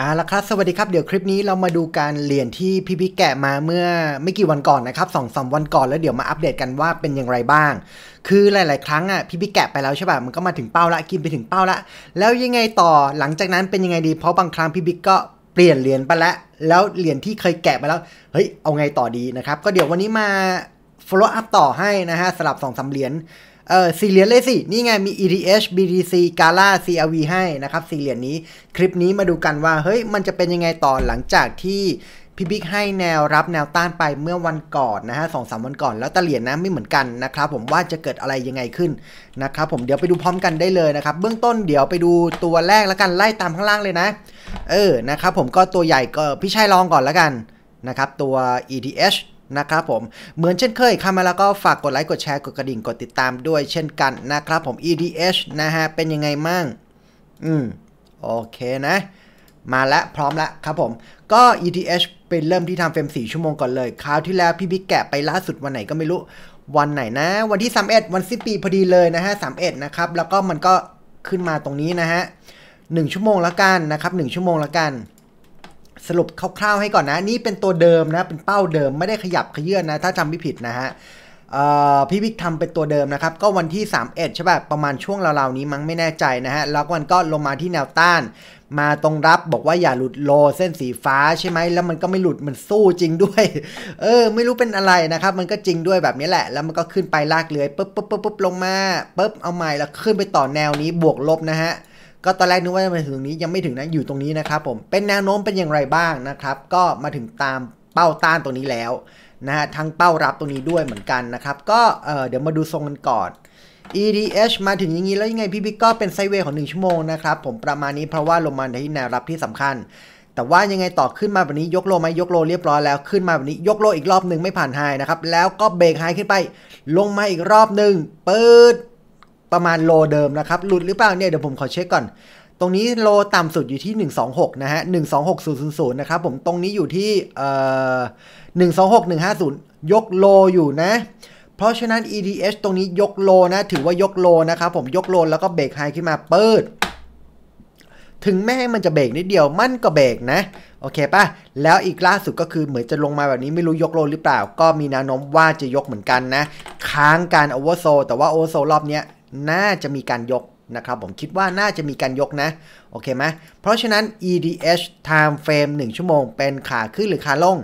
อาละครับสวัสดีครับเดี๋ยวคลิปนี้เรามาดูการเรียนที่พี่พิแกะมาเมื่อไม่กี่วันก่อนนะครับสองสาวันก่อน แล้วเดี๋ยวมาอัปเดตกันว่าเป็นอย่างไรบ้างคือหลายๆครั้งอ่ะพี่พิแกะไปแล้วใช่ป่ะมันก็มาถึงเป้าละกินไปถึงเป้าละแล้วยังไงต่อหลังจากนั้นเป็นยังไงดีเพราะบางครั้งพี่บิ๊กก็เปลี่ยนเหรียญไปแล้วแล้วเหรียญที่เคยแกะไปแล้วเฮ้ยเอาไงต่อดีนะครับก็เดี๋ยววันนี้มา follow up ต่อให้นะฮะสลับสองสาเหรียญเออสี่เหรียญเลยสิ นี่ไงมี ETH b d c Gala CRV ให้นะครับสี่เหรียญนี้คลิปนี้มาดูกันว่าเฮ้ยมันจะเป็นยังไงต่อหลังจากที่พี่บิ๊กให้แนวรับแนวต้านไปเมื่อวันก่อนนะฮะสองสามวันก่อนแล้วตะเหรียญนะไม่เหมือนกันนะครับผมว่าจะเกิดอะไรยังไงขึ้นนะครับผมเดี๋ยวไปดูพร้อมกันได้เลยนะครับ เบื้องต้นเดี๋ยวไปดูตัวแรกแล้วกันไล่ตามข้างล่างเลยนะ เออนะครับผมก็ตัวใหญ่ก็พี่ชายลองก่อนแล้วกันนะครับตัว ETH นะครับผมเหมือนเช่นเคยเข้ามาแล้วก็ฝากกดไลค์กดแชร์กดกระดิ่งกดติดตามด้วย เช่นกันนะครับผม EDH นะฮะเป็นยังไงมั่งอืม โอเคนะ มาแล้วพร้อมละครับผม ก็ EDH เป็นเริ่มที่ทำเฟรม 4 ชั่วโมงก่อนเลย คราวที่แล้วพี่บิ๊กแกะไปล่าสุดวันไหนก็ไม่รู้ วันไหนนะ วันที่31วันสิ้นปีพอดีเลยนะฮะ31นะครับ แล้วก็มันก็ขึ้นมาตรงนี้นะฮะ1ชั่วโมงละกันนะครับ1ชั่วโมงละกันสรุปคร่าวๆให้ก่อนนะนี่เป็นตัวเดิมนะเป็นเป้าเดิมไม่ได้ขยับขยื่นนะ ถ้าจำไม่ผิดนะฮะพี่พิกทำเป็นตัวเดิมนะครับ ก็วันที่31ใช่ป่ะประมาณช่วงเราวๆนี้มั้งไม่แน่ใจนะฮะแล้วมันก็ลงมาที่แนวต้าน มาตรงรับบอกว่าอย่าหลุดโลเส้นสีฟ้าใช่ไหมแล้วมันก็ไม่หลุดมันสู้จริงด้วย เออ ไม่รู้เป็นอะไรนะครับมันก็จริงด้วยแบบนี้แหละ แล้วมันก็ขึ้นไปลากเลยปุ๊บปุ๊บปุ๊บลงมาปุ๊บเอาใหม่แล้วขึ้นไปต่อแนวนี้บวกลบนะฮะก็ตอนแรกนึกว่าจะมาถึงตรงนี้ยังไม่ถึงนะ อยู่ตรงนี้นะครับผมเป็นแนวโน้มเป็นอย่างไรบ้างนะครับ ก็มาถึงตามเป้าต้านตรงนี้แล้วนะฮะทั้งเป้ารับตรงนี้ด้วยเหมือนกันนะครับก็เเดี๋ยวมาดูทรงกันก่อน EDH มาถึงอย่างนี้แล้วยังไงพี่บิ๊กก็เป็นไซเวย์ของ 1ชั่วโมงนะครับผมประมาณนี้เพราะว่าลงมาที่แนวรับที่สำคัญ แต่ว่ายังไงต่อขึ้นมาแบบนี้ยกโลไหมยกโลเรียบร้อยแล้ว ขึ้นมาแบบนี้ยกโลอีกรอบหนึ่งไม่ผ่านไฮนะครับแล้วก็เบรกไฮขึ้นไปลงมาอีกรอบหนึ่งเปิดประมาณโลเดิมนะครับ หลุดหรือเปล่าเนี่ยเดี๋ยวผมขอเช็คก่อน ตรงนี้โลต่ำสุดอยู่ที่ 126 นะฮะ 126000 นะครับผมตรงนี้อยู่ที่เอ่อ126150 ยกโลอยู่นะ เพราะฉะนั้น EDH ตรงนี้ยกโลนะถือว่ายกโลนะครับผมยกโลแล้วก็เบรกไฮขึ้นมาเปิด ถึงแม้มันจะเบรกนิดเดียวมันก็เบรกนะ โอเคป่ะ แล้วอีกล่าสุดก็คือเหมือนจะลงมาแบบนี้ไม่รู้ยกโลหรือเปล่า ก็มีแนวโน้มว่าจะยกเหมือนกันนะ ค้างการโอเวอร์โซ แต่ว่าโอเวอร์โซรอบเนี้ยน่าจะมีการยกนะครับผมคิดว่าน่าจะมีการยกนะโอเคไหมเพราะฉะนั้น EDH time frame 1 ชั่วโมงเป็นขาขึ้นหรือขาลง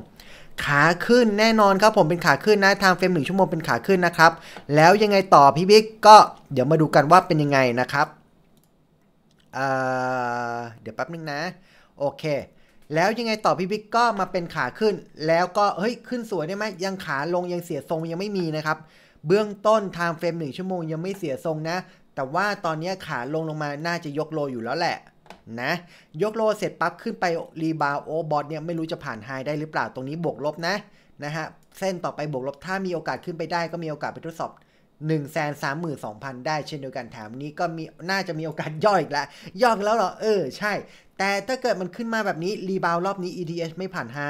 ขาขึ้นแน่นอนครับผมเป็นขาขึ้นนะ time frame 1 ชั่วโมงเป็นขาขึ้นนะครับแล้วยังไงต่อพี่บิ๊กก็เดี๋ยวมาดูกันว่าเป็นยังไงนะครับเเดี๋ยวแป๊บนึงนะโอเค แล้วยังไงต่อพี่บิ๊กก็มาเป็นขาขึ้น แล้วก็เฮ้ยขึ้นสวยได้ไหม ยังขาลงยังเสียทรงยังไม่มีนะครับเบื้องต้นไทม์เฟรมหนึ่งชั่วโมงยังไม่เสียทรงนะ แต่ว่าตอนนี้ขาลงลงมาน่าจะยกโลอยู่แล้วแหละนะ ยกโลเสร็จปั๊บขึ้นไปรีบาว โอบอทเนี่ยไม่รู้จะผ่านไฮได้หรือเปล่า ตรงนี้บวกลบนะ นะฮะ เส้นต่อไปบวกลบถ้ามีโอกาสขึ้นไปได้ ก็มีโอกาสไปทดสอบ 1 3ง0 0 0 ได้เช่นเดียวกันแถมนี้ก็มีน่าจะมีโอกาสย่ออีกแล้วย่อแล้วเหรอเออใช่ แต่ถ้าเกิดมันขึ้นมาแบบนี้รีบาวรอบนี้ EDS ไม่ผ่านไฮ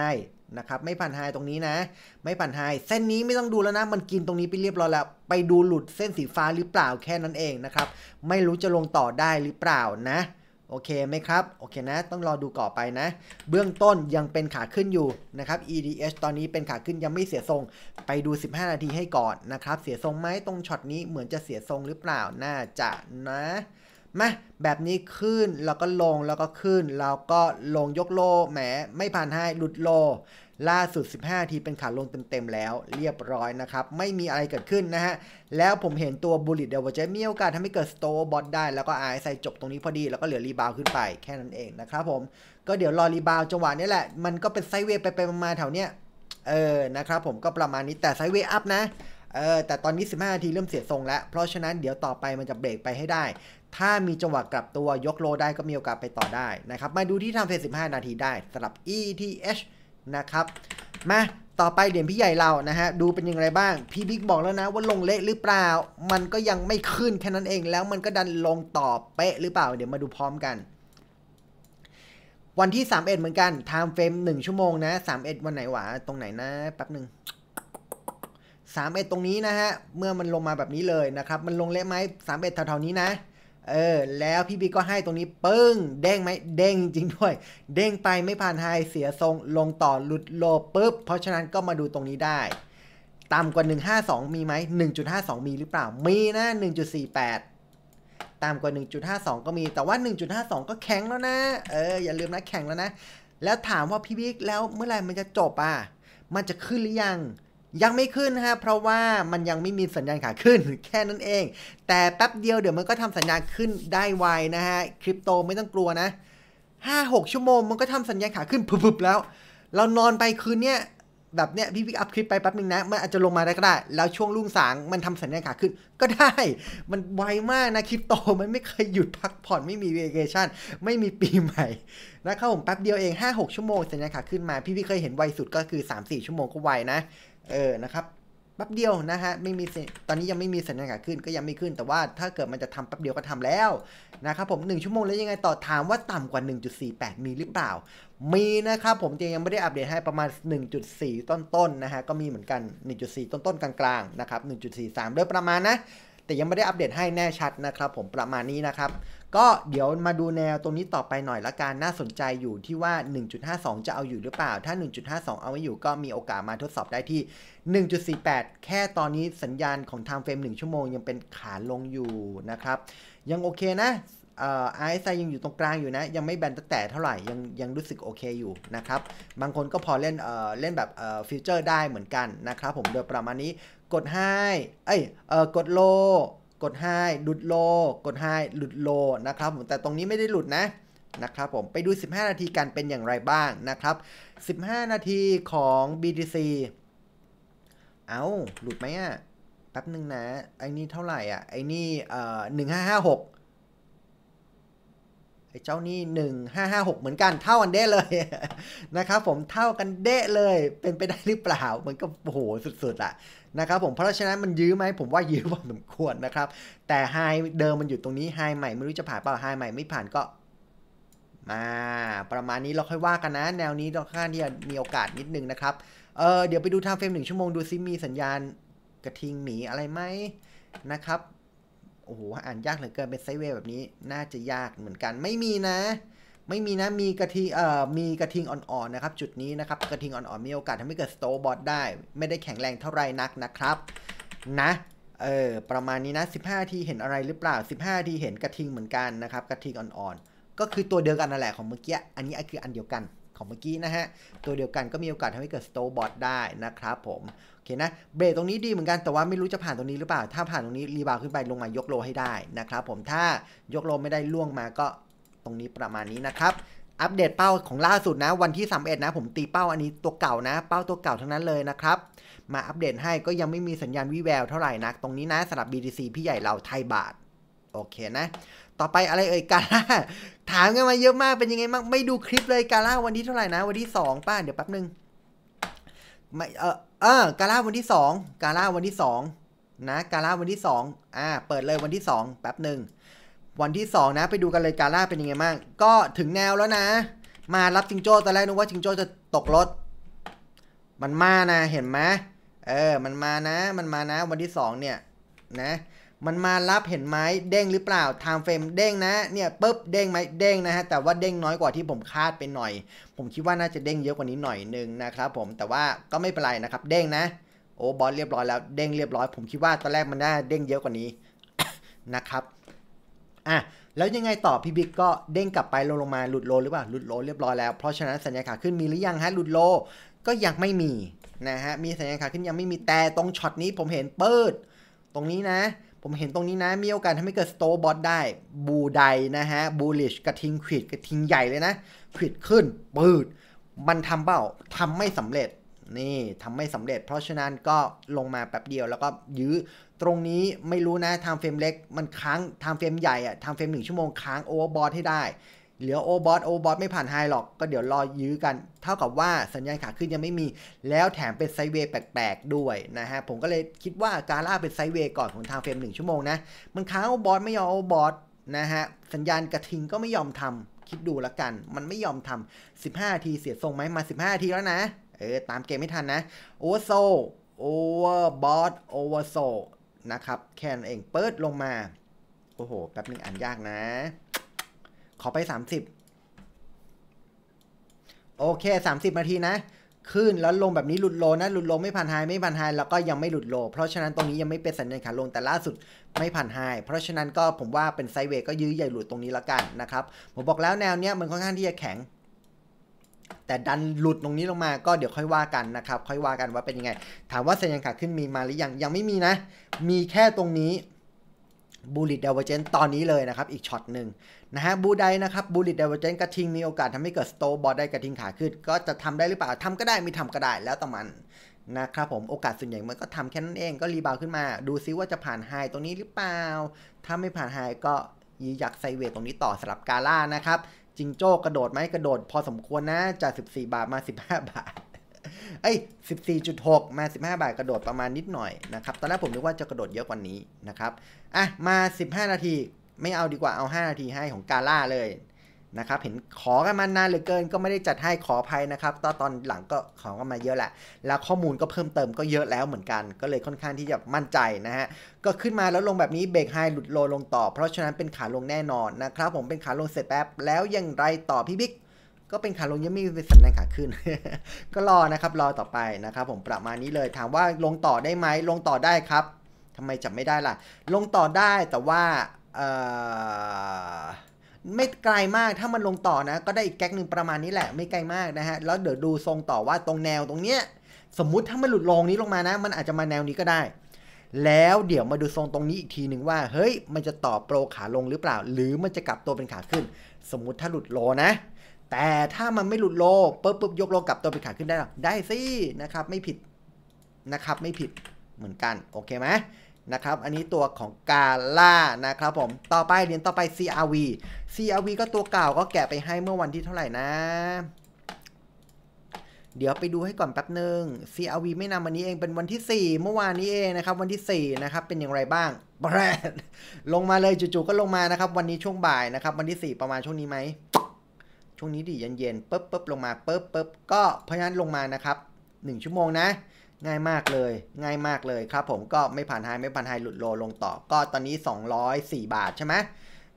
นะครับไม่ผ่านไฮตรงนี้นะ ไม่ผ่านไฮเส้นนี้ไม่ต้องดูแล้วนะมันกินตรงนี้ไปเรียบร้อยแล้วไปดูหลุดเส้นสีฟ้าหรือเปล่าแค่นั้นเองนะครับ ไม่รู้จะลงต่อได้หรือเปล่านะ โอเคไหมครับโอเคนะ ต้องรอดูก่อไปนะ เบื้องต้นยังเป็นขาขึ้นอยู่นะครับ EDH ตอนนี้เป็นขาขึ้นยังไม่เสียทรง ไปดู 15 นาทีให้ก่อนนะครับ เสียทรงไหมตรงช็อตนี้เหมือนจะเสียทรงหรือเปล่าน่าจะนะมาแบบนี้ขึ้น แล้วก็ลงแล้วก็ขึ้นแล้วก็ลงยกโลแหมไม่ผ่านให้หลุดโล ล่าสุด 15 ที เป็นขาลงเต็มๆแล้ว เรียบร้อยนะครับ ไม่มีอะไรเกิดขึ้นนะฮะแล้วผมเห็นตัวบูลลิตเดวเจมีโอกาสทำให้เกิดสโตบอทได้แล้วก็ไอซใส่จบตรงนี้พอดี แล้วก็เหลือรีบาวขึ้นไปแค่นั้นเองนะครับผม ก็เดี๋ยวรอรีบาวจังหวะนี้แหละมันก็เป็นไซเวย์ไปๆมาแถวเนี้ยเออนะครับผมก็ประมาณนี้แต่ไซเวย์อัพนะเออแต่ตอนนี้15นาทีเริ่มเสียทรงแล้วเพราะฉะนั้นเดี๋ยวต่อไปมันจะเบรกไปให้ได้ถ้ามีจังหวะกลับตัวยกโลได้ก็มีโอกาสไปต่อได้นะครับมาดูที่ทำเฟส15 นาทีได้สำหรับ ETH นะครับ มาต่อไปเหรียญพี่ใหญ่เรานะฮะ ดูเป็นยังไงบ้าง พี่บิ๊กบอกแล้วนะว่าลงเละหรือเปล่า มันก็ยังไม่ขึ้นแค่นั้นเอง แล้วมันก็ดันลงต่อเป๊ะหรือเปล่าเดี๋ยวมาดูพร้อมกัน วันที่31เหมือนกันไทม์เฟรม1ชั่วโมงนะ31วันไหนวะตรงไหนนะแป๊บหนึ่ง31ตรงนี้นะฮะเมื่อมันลงมาแบบนี้เลยนะครับมันลงเละไหม31แถวๆนี้นะเออแล้วพี่บีก็ให้ตรงนี้ปึ้งเด้งไหมเด้งจริงด้วย เด้งไปไม่ผ่านไฮเสียทรง ลงต่อหลุดโลปุ๊บเพราะฉะนั้นก็มาดูตรงนี้ได้ต่ำกว่า 152 มีไหม 1.52 มีหรือเปล่า มีนะ 1.48ต่ำกว่า 1.52 ก็มี แต่ว่า 1.52 ก็แข็งแล้วนะเอออย่าลืมนะแข็งแล้วนะแล้วถามว่าพี่บิ๊กแล้วเมื่อไหร่มันจะจบอ่ะมันจะขึ้นหรือยังยังไม่ขึ้นฮะ เพราะว่ามันยังไม่มีสัญญาณขาขึ้นแค่นั้นเอง แต่แป๊บเดียวเดี๋ยวมันก็ทำสัญญาณขึ้นได้ไวนะฮะ คริปโตไม่ต้องกลัวนะ ห้หกชั่วโมงมันก็ทำสัญญาณขาขึ้นผุบๆแล้ว เรานอนไปคืนเนี้ยแบบเนี้ยพี่พิกอัพคลิปไปแป๊บนึงนะ มันอาจจะลงมาได้ก็ได้ แล้วช่วงรุ่งสางมันทำสัญญาณขาขึ้นก็ได้ มันไวมากนะคริปโต มันไม่เคยหยุดพักผ่อนไม่มีเวกชั่น ไม่มีปีใหม่ นะครับผมแป๊บเดียวเอง5-6ชั่วโมงสัญญาณขาขึ้นมา พี่พี่เคยเห็นไวสุดก็คือ3-4ชั่วโมงก็ไวนะเออ นะครับ แป๊บเดียว นะฮะ ไม่มีตอนนี้ยังไม่มีสัญญาณขาขึ้นก็ยังไม่ขึ้น แต่ว่าถ้าเกิดมันจะทำแป๊บเดียวก็ทำแล้ว นะครับผม1ชั่วโมงแล้วยังไงต่อถามว่าต่ำกว่า 1.48 มีหรือเปล่า มีนะครับผมยังไม่ได้อัปเดตให้ ประมาณ 1.4 ต้นๆนะฮะ ก็มีเหมือนกัน 1.4 ต้นๆกลางๆนะครับ1.43โดยประมาณนะ แต่ยังไม่ได้อัปเดตให้แน่ชัดนะครับผม ประมาณนี้นะครับก็เดี๋ยวมาดูแนวตรงนี้ต่อไปหน่อยละกัน น่าสนใจอยู่ที่ว่า 1.52 จะเอาอยู่หรือเปล่าถ้า 1.52 เอาไว้อยู่ก็มีโอกาสมาทดสอบได้ที่ 1.48 แค่ตอนนี้สัญญาณของทางเฟรม1ชั่วโมงยังเป็นขาลงอยู่นะครับ ยังโอเคนะไอซ์ไซยังอยู่ตรงกลางอยู่นะ ยังไม่แบนแต่เท่าไหร่ยังยังรู้สึกโอเคอยู่นะครับ บางคนก็พอเล่นเออเล่นแบบเอ่อฟิวเจอร์ได้เหมือนกันนะครับผมโดยประมาณนี้กดให้เอ้ยออกดโลกดไฮหลุดโลกดไฮหลุดโลนะครับผม แต่ตรงนี้ไม่ได้หลุดนะ นะครับผม ไปดู 15 นาทีกันเป็นอย่างไรบ้างนะครับ 15 นาทีของ BTC เอาหลุดไหมอ่ะแป๊บหนึ่งนะ ไอ้นี่เท่าไหร่อ่ะ ไอ้นี่เอ่อหนึ่งห้าห้าหกไอ้เจ้านี่หนึ่งห้าห้าหกเหมือนกันเท่ากันเด้เลยนะครับ ผมเท่ากันเด้เลย เป็นไปได้หรือเปล่ามันก็โอ้โห สุดๆอ่ะนะครับผมเพราะฉะนั้นมันยื้อไหมผมว่ายื้อพอสมควรนะครับ แต่ไฮเดิมมันอยู่ตรงนี้ไฮใหม่ไม่รู้จะผ่านเปล่าไฮใหม่ไม่ผ่านก็ มาประมาณนี้เราค่อยว่ากันนะ แนวนี้เราค่อนข้างที่จะมีโอกาสนิดนึงนะครับ เออเดี๋ยวไปดูทางเฟรมหนึ่งชั่วโมงดูซิมีสัญญาณกระทิงหมีอะไรไหมนะครับโอ้โหอ่านยากเหลือเกินเป็นไซเว์แบบนี้น่าจะยากเหมือนกัน ไม่มีนะไม่มีนะมีกระทิเอ่อมีกระทิงอ่อนๆนะครับจุดนี้นะครับกระทิงอ่อนๆมีโอกาสทำให้เกิดสโตบอทได้ไม่ได้แข็งแรงเท่าไรนักนะครับนะเออประมาณนี้นะ 15 ทีเห็นอะไรหรือเปล่า 15 ทีเห็นกระทิงเหมือนกันนะครับกระทิงอ่อนๆก็คือตัวเดียวกันนั่นแหละของเมื่อกี้ อันนี้คืออันเดียวกันของเมื่อกี้นะฮะตัวเดียวกันก็มีโอกาสทำให้เกิดสโตบอทได้นะครับผมโอเคนะเบรตรงนี้ดีเหมือนกันแต่ว่าไม่รู้จะผ่านตรงนี้หรือเปล่าถ้าผ่านตรงนี้รีบาวขึ้นไปลงมายกโลให้ได้นะครับผมถ้ายกโลไม่ได้ล่วงมาก็ตรงนี้ประมาณนี้นะครับ อัปเดตเป้าของล่าสุดนะวันที่ 31 นะ ผมตีเป้าอันนี้ตัวเก่านะ เป้าตัวเก่าทั้งนั้นเลยนะครับ มาอัปเดตให้ก็ยังไม่มีสัญญาณวิแววเท่าไหร่นักตรงนี้นะสำหรับ BTC พี่ใหญ่เราไทยบาทโอเคนะ ต่อไปอะไรเอ่ยกาล่าถามกันมาเยอะมากเป็นยังไงมากไม่ดูคลิปเลยกาล่าวันที่เท่าไหร่นะ วันที่ 2ป้าเดี๋ยวแป๊บนึงไม่เออเออกาล่าวันที่ 2 กาล่าวันที่ 2 นะ กาล่าวันที่ 2อ่าเปิดเลยวันที่ 2แป๊บหนึ่งวันที่ 2 นะไปดูกันเลยกาล่าเป็นยังไงบ้าง ก็ถึงแนวแล้วนะ มารับจิงโจ้ตอนแรกนึกว่าจิงโจ้จะตกรถ มันมานะเห็นไหมเออ มันมานะ มันมานะวันที่2เนี่ยนะ มันมารับเห็นไหมเด้งหรือเปล่าไทม์เฟรมเด้งนะ เนี่ยปุ๊บเด้งไหมเด้งนะฮะ แต่ว่าเด้งน้อยกว่าที่ผมคาดไปหน่อย ผมคิดว่าน่าจะเด้งเยอะกว่านี้หน่อยนึงนะครับผม แต่ว่าก็ไม่เป็นไรนะครับ เด้งนะ โอ้บอลเรียบร้อยแล้ว เด้งเรียบร้อย ผมคิดว่าตอนแรกมันน่าเด้งเยอะกว่านี้นะครับอ่ะแล้วยังไงต่อพี่บิ๊กก็เด้งกลับไปลงลงมาหลุดโลหรือเปล่าหลุดโลเรียบร้อยแล้วเพราะฉะนั้นสัญญาขาขึ้นมีหรือยังฮะหลุดโลก็ยังไม่มีนะฮะมีสัญญาขาขึ้นยังไม่มีแต่ตรงช็อตนี้ผมเห็นเปิดตรงนี้นะ ผมเห็นตรงนี้นะ มีโอกาสทำให้เกิดสโตบอทได้บูไดนะฮะบูลิชกระทิงขีดกระทิงใหญ่เลยนะขีดขึ้นปืดมันทำเปล่าทำไม่สำเร็จนี่ทำไม่สำเร็จ เพราะฉะนั้นก็ลงมาแป๊บเดียว แล้วก็ยื้อตรงนี้ไม่รู้นะทางเฟรมเล็ก มันค้างทางเฟรมใหญ่อะทางเฟรมหนึ่งชั่วโมงค้างโอเวอร์บอทให้ได้ เหลือโอบอสโอบอสไม่ผ่านไฮหรอก ก็เดี๋ยวรอยื้อกัน เท่ากับว่าสัญญาณขาขึ้นยังไม่มี แล้วแถมเป็นไซเวย์แปลกๆด้วยนะฮะ ผมก็เลยคิดว่าการล่าเป็นไซเวย์ก่อนของทางเฟรมหนึ่งชั่วโมงนะ มันค้างโอบอสไม่ยอมโอบอสนะฮะ สัญญาณกระทิงก็ไม่ยอมทำคิดดูละกัน มันไม่ยอมทำ 15 ทีเสียทรงไหมมา 15 ทีแล้วนะเออตามเกมไม่ทันนะ Oversoul Overbought Oversoul นะครับแค่นั้นเองเปิดลงมาโอ้โหแป๊บนึงอ่านยากนะ ขอไป 30โอเค30นาทีนะ ขึ้นแล้วลงแบบนี้หลุดโลนะหลุดโลไม่ผ่านไฮไม่ผ่านไฮแล้วก็ยังไม่หลุดโล เพราะฉะนั้นตรงนี้ยังไม่เป็นสัญญาณขา ลง แต่ล่าสุดไม่ผ่านไฮเพราะฉะนั้นก็ผมว่าเป็นไซเวก็ยื้อใหญ่หลุดตรงนี้ละกันนะครับผมบอกแล้วแนวเนี้ยมันค่อนข้างที่จะแข็งแต่ดันหลุดตรงนี้ลงมาก็เดี๋ยวค่อยว่ากันนะครับ ค่อยว่ากันว่าเป็นยังไง ถามว่าเซนยังขาขึ้นมีมาหรือยัง ยังไม่มีนะ มีแค่ตรงนี้บูลิตเดเวอร์เจนตอนนี้เลยนะครับ อีกช็อตหนึ่งนะฮะบูไดนะครับบูลิตเดเวอร์เจนกระทิงมีโอกาสทำให้เกิดสโตบอลได้กระทิงขาขึ้น ก็จะทำได้หรือเปล่า ทำก็ได้มีทำก็ได้ แล้วต่มันนะครับผม โอกาสส่วนใหญ่มันก็ทำแค่นั้นเอง ก็รีบาวขึ้นมา ดูซิว่าจะผ่านไฮตรงนี้หรือเปล่า ถ้าไม่ผ่านไฮก็ยีหยักไซเวตตรงนี้ต่อสลับกาล่านะครับิงโจ้กระโดดไหมกระโดดพอสมควรนะ จาก 14 บาทมา 15 บาท เอ้ย 14.6 มา 15 บาทกระโดดประมาณนิดหน่อยนะครับตอนแรกผมนึกว่าจะกระโดดเยอะกว่านี้นะครับอ่ะมา 15 นาทีไม่เอาดีกว่าเอา 5 นาทีให้ของกาล่าเลยนะครับเห็นขอกันมานานเหลือเกินก็ไม่ได้จัดให้ขออภัยนะครับตอนตอนหลังก็ขอกันมาเยอะแหละ แล้วข้อมูลก็เพิ่มเติมก็เยอะแล้วเหมือนกันก็เลยค่อนข้างที่จะมั่นใจนะฮะ ก็ขึ้นมาแล้วลงแบบนี้เบรกไฮหลุดโลลงต่อ เพราะฉะนั้นเป็นขาลงแน่นอนนะครับผมเป็นขาลงเสร็จแป๊บแล้วยังไรต่อพี่บิ๊กก็เป็นขาลงยังไม่มีสัญญาณขาขึ้น ก็รอนะครับรอต่อไปนะครับ ผมประมาณนี้เลยถามว่าลงต่อได้ไหมลงต่อได้ครับ ทำไมจับไม่ได้ล่ะ ลงต่อได้แต่ว่าเอ่อไม่ไกลมากถ้ามันลงต่อนะ ก็ได้อีกแก๊กหนึ่งประมาณนี้แหละ ไม่ไกลมากนะฮะ แล้วเดี๋ยวดูทรงต่อว่าตรงแนวตรงเนี้ย สมมุติถ้ามันหลุดลงนี้ลงมานะ มันอาจจะมาแนวนี้ก็ได้ แล้วเดี๋ยวมาดูทรงตรงนี้อีกทีหนึ่งว่า เฮ้ย มันจะต่อโปรขาลงหรือเปล่า หรือมันจะกลับตัวเป็นขาขึ้น สมมุติถ้าหลุดโลนะ แต่ถ้ามันไม่หลุดโลปุ๊บปุ๊บยกโลกลับตัวเป็นขาขึ้นได้หรอ ได้สิ นะครับ ไม่ผิด นะครับ ไม่ผิด เหมือนกัน โอเคไหมนะครับ อันนี้ตัวของกาล่านะครับผม ต่อไปเรียนต่อไป CRV CRV ก็ตัวเก่า ก็แกะไปให้เมื่อวันที่เท่าไหร่นะ เดี๋ยวไปดูให้ก่อนแป๊บหนึ่ง CRV ไม่นำวันนี้เองเป็นวันที่ 4 เมื่อวานนี้เองนะครับวันที่4นะครับเป็นอย่างไรบ้าง แบรนด์ลงมาเลยจู่ๆก็ลงมานะครับ วันนี้ช่วงบ่ายนะครับ วันที่ 4 ประมาณช่วงนี้ไหม ช่วงนี้ดิเย็นๆปึ๊บป๊บลงมาปึ๊บป๊บก็พยาันลงมานะครับ 1 ชั่วโมงนะง่ายมากเลยง่ายมากเลยครับผมก็ไม่ผ่านไฮไม่ผ่านไฮหลุดโลลงต่อก็ตอนนี้ 204 บาทใช่ไหม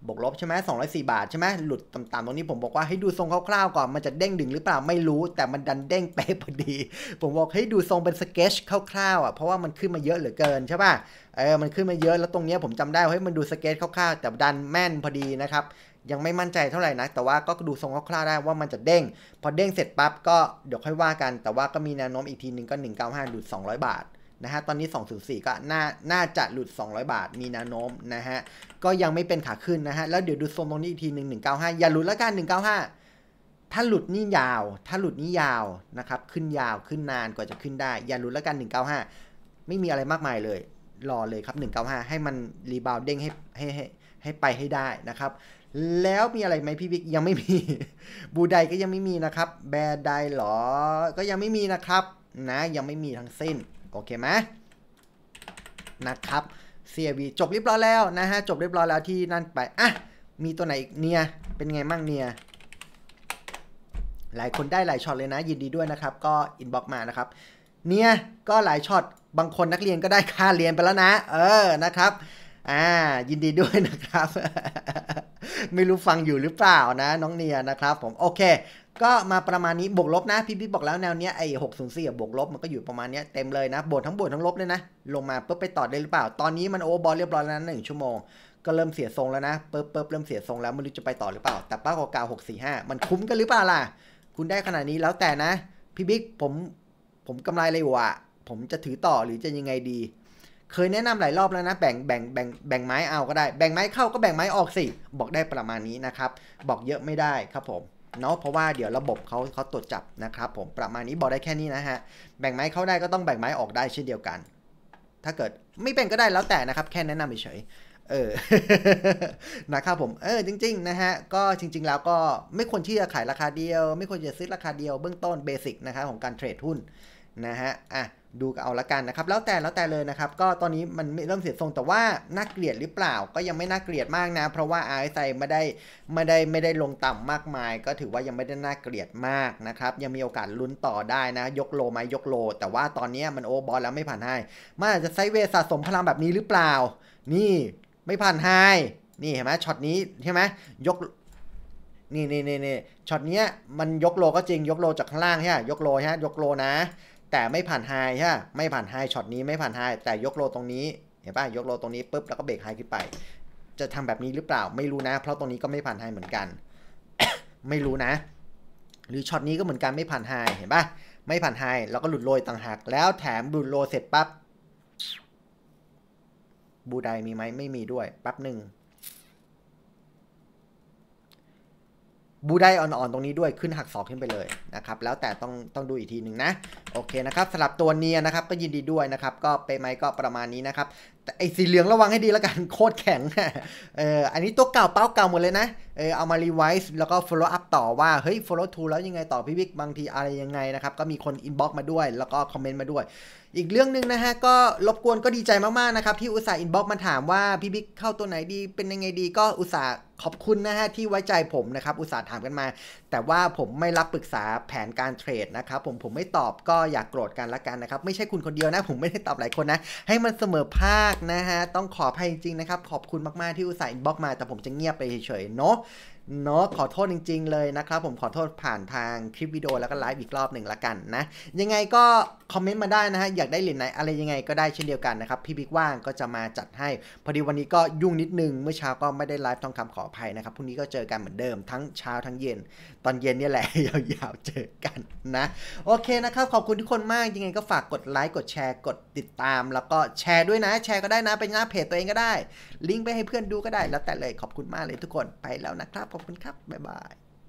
บวกลบใช่ไหมสองร้อยสี่บาท ใช่ไหมหลุดต่ำๆตรงนี้ผมบอกว่าให้ดูทรงคร่าวๆ ก่อนมันจะเด้งดึงหรือเปล่าไม่รู้แต่มันดันเด้งเป๊ะพอดีผมบอกให้ดูทรงเป็นสเกจคร่าวๆอ่ะเพราะว่ามันขึ้นมาเยอะเหลือเกินใช่ป่ะเออมันขึ้นมาเยอะแล้วตรงนี้ผมจำได้ว่าให้มันดูสเกจคร่าวๆแต่ดันแม่นพอดีนะครับยังไม่มั่นใจเท่าไหร่นะ แต่ว่าก็ดูทรงคร่าวๆได้ว่ามันจะเด้ง พอเด้งเสร็จปั๊บก็เดี๋ยวค่อยว่ากัน แต่ว่าก็มีแนวโน้มอีกทีหนึ่งก็ 195ดูด200 บาทนะฮะ ตอนนี้204ก็น่า น่าจะหลุด 200 บาท มีแนวโน้มนะฮะ ก็ยังไม่เป็นขาขึ้นนะฮะ แล้วเดี๋ยวดูทรงตรงนี้อีกทีหนึ่ง195อย่าหลุดละกัน195 ถ้าหลุดนี่ยาว ถ้าหลุดนี่ยาวนะครับ ขึ้นยาว ขึ้นนานกว่าจะขึ้นได้ อย่าหลุดละกัน 195 ไม่มีอะไรมากมายเลยรอเลยครับ 195 ให้มันรีบาวเด้งให้ให้ให้ให้ไปให้ได้นะครับแล้วมีอะไรไหมพี่บิ๊กยังไม่มีบูไดก็ยังไม่มีนะครับ แบร์ไดหรอก็ยังไม่มีนะครับ นะยังไม่มีทั้งสิ้นโอเคไหมนะครับ CIV จบเรียบร้อยแล้วนะฮะจบเรียบร้อยแล้วที่นั่นไปอ่ะมีตัวไหนอีกเนียเป็นไงมั่งเนียหลายคนได้หลายช็อตเลยนะ ยินดีด้วยนะครับ ก็อินบ็อกมานะครับ เนียก็หลายช็อตบางคนนักเรียนก็ได้ค่าเรียนไปแล้วนะเออนะครับอ่ายินดีด้วยนะครับไม่รู้ฟังอยู่หรือเปล่านะ น้องเนียนะครับผมโอเค ก็มาประมาณนี้บวกลบนะพี่พี่บอกแล้วแนวเนี้ยไอ้หกศูนย์สี่บวกลบ มันก็อยู่ประมาณเนี้ยเต็มเลยนะบวกทั้งบวกทั้งลบเลยนะ ลงมาปุ๊บไปต่อได้หรือเปล่า ตอนนี้มันโอเวอร์บอลเรียบร้อยแล้วนะหนึ่งชั่วโมงก็เริ่มเสียทรงแล้วนะเปิ๊บเปิ๊บเริ่มเสียทรงแล้วไม่รู้จะไปต่อหรือเปล่า แต่ป้ากเกาาหกสี่ห้ามันคุ้มกันหรือเปล่าล่ะ คุณได้ขนาดนี้แล้วแต่นะพี่บิ๊กผมผมกำไรเลยว่ะผมจะถือต่อหรือจะยังไงดีเคยแนะนำหลายรอบแล้วนะ แบ่งแบ่งแบ่งแบ่งไม้เอาก็ได้ แบ่งไม้เข้าก็แบ่งไม้ออกสิ บอกได้ประมาณนี้นะครับ บอกเยอะไม่ได้ครับผมเนาะเพราะว่าเดี๋ยวระบบเขาเขาตรวจจับนะครับ ผมประมาณนี้บอกได้แค่นี้นะฮะ แบ่งไม้เข้าได้ก็ต้องแบ่งไม้ออกได้เช่นเดียวกัน ถ้าเกิดไม่เป็นก็ได้แล้วแต่นะครับ แค่แนะนำเฉย เออนะครับผมเออจริงๆนะฮะก็จริง ๆ แล้วก็ไม่ควรที่จะขายราคาเดียว ไม่ควรจะซื้อราคาเดียวเบื้องต้นเบสิกนะครับของการเทรดหุ้นนะฮะอ่ะดูเอาละกันนะครับ แล้วแต่แล้วแต่เลยนะครับ ก็ตอนนี้มันเริ่มเสียทรงแต่ว่า น่าเกลียดหรือเปล่าก็ยังไม่น่าเกลียดมากนะ เพราะว่า RSI ไม่ได้ไม่ได้ไม่ได้ลงต่ำมากมาย ก็ถือว่ายังไม่ได้น่าเกลียดมากนะครับ ยังมีโอกาสลุ้นต่อได้นะ ยกโลไหมยกโลแต่ว่าตอนนี้มันโอบอลแล้วไม่ผ่านให้มันอาจจะไซเวสะสมพลังแบบนี้หรือเปล่า นี่ไม่ผ่านไฮนี่เห็นไหมช็อตนี้ใช่ไหมยกนี่นี่นี่ช็อตเนี้ยมันยกโลก็จริง ยกโลจากข้างล่างใช่ไหมยกโลฮะ ยกโลนะแต่ไม่ผ่านไฮใช่ไม่ผ่านไฮช็อตนี้ไม่ผ่านไฮแต่ยกโลตรงนี้เห็นป่ะยกโลตรงนี้ปุ๊บแล้วก็เบรกไฮขึ้นไป จะทำแบบนี้หรือเปล่าไม่รู้นะ เพราะตรงนี้ก็ไม่ผ่านไฮเหมือนกัน ไม่รู้นะ หรือช็อตนี้ก็เหมือนกันไม่ผ่านไฮเห็นป่ะไม่ผ่านไฮแล้วก็หลุดโรยต่างหากแล้วแถมหลุดโรยเสร็จปั๊บบูไดมีไหมไม่มีด้วยแป๊บหนึ่งบูได้อ่อนๆตรงนี้ด้วยขึ้นหักศอกขึ้นไปเลยนะครับ แล้วแต่ต้องต้องดูอีกทีหนึ่งนะ โอเคนะครับ สลับตัวเนียนะครับก็ยินดีด้วยนะครับ ก็เปไหมก็ประมาณนี้นะครับแต่ไอ้สีเหลืองระวังให้ดีแล้วกันโคตรแข็ง เอออันนี้ตัวเก่าเป้าเก่าหมดเลยนะ เออเอามารีไวซ์แล้วก็ follow up ต่อว่า เฮ้ย follow to แล้วยังไงต่อพี่บิ๊กบางทีอะไรยังไงนะครับ ก็มีคน inbox มาด้วย แล้วก็คอมเมนต์มาด้วย อีกเรื่องหนึ่งนะฮะ ก็รบกวนก็ดีใจมากๆนะครับ ที่อุตส่าห์ inbox มาถามว่า พี่บิ๊กเข้าตัวไหนดีเป็นยังไงดี ก็อุตส่าห์ขอบคุณนะฮะที่ไว้ใจผมนะครับอุตส่าห์ถามกันมา แต่ว่าผมไม่รับปรึกษาแผนการเทรดนะครับผมผมไม่ตอบก็อย่ากโกรธกันละกันนะครับไม่ใช่คุณคนเดียวนะผมไม่ได้ตอบหลายคนนะให้มันเสมอภาคนะฮะต้องขออภัยจริงนะครับขอบคุณมากๆที่อุตส่าห์บล็อกมาแต่ผมจะเงียบไปเฉย ๆ เนาะเนาะขอโทษจริงๆเลยนะครับ ผมขอโทษผ่านทางคลิปวิดีโอแล้วก็ไลฟ์อีกรอบหนึ่งละกันนะยังไงก็คอมเมนต์มาได้นะฮะ อยากได้เหรียญไหน อะไรยังไงก็ได้เช่นเดียวกันนะครับ พี่บิ๊กว่างก็จะมาจัดให้พอดีวันนี้ก็ยุ่งนิดนึง เมื่อเช้าก็ไม่ได้ไลฟ์ทองคำขออภัยนะครับพรุ่งนี้ก็เจอกันเหมือนเดิมทั้งเช้าทั้งเย็น ตอนเย็นนี่แหละยาวๆเจอกันนะ โอเคนะครับ ขอบคุณทุกคนมากยังไงก็ฝากกดไลค์กดแชร์ กดติดตาม แล้วก็แชร์ด้วยนะแชร์ก็ได้นะไปหน้าเพจตัวเองก็ได้ ลิงก์ไปให้เพื่อนดูก็ได้ แล้วแต่เลยขอบคุณมากเลยทุกคนไปแล้วนะครับขอบคุณครับ บ๊ายบาย